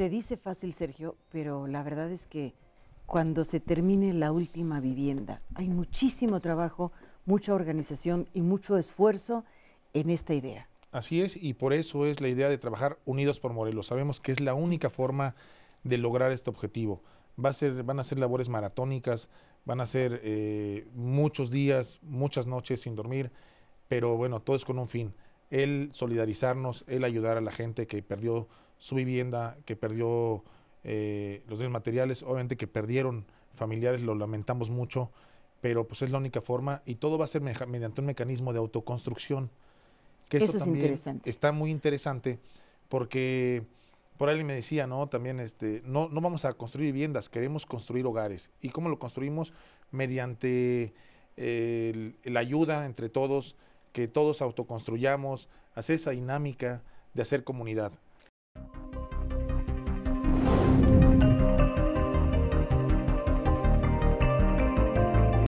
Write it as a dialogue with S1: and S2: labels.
S1: Se dice fácil, Sergio, pero la verdad es que cuando se termine la última vivienda, hay muchísimo trabajo, mucha organización y mucho esfuerzo en esta idea.
S2: Así es, y por eso es la idea de trabajar unidos por Morelos. Sabemos que es la única forma de lograr este objetivo. Va a ser, van a ser labores maratónicas, van a ser eh, muchos días, muchas noches sin dormir, pero bueno, todo es con un fin el solidarizarnos, el ayudar a la gente que perdió su vivienda, que perdió eh, los materiales, obviamente que perdieron familiares, lo lamentamos mucho, pero pues es la única forma y todo va a ser mediante un mecanismo de autoconstrucción. Que Eso es interesante. Está muy interesante porque por ahí me decía, ¿no? También este, no, no vamos a construir viviendas, queremos construir hogares. ¿Y cómo lo construimos? Mediante eh, la ayuda entre todos, que todos autoconstruyamos, hacer esa dinámica de hacer comunidad.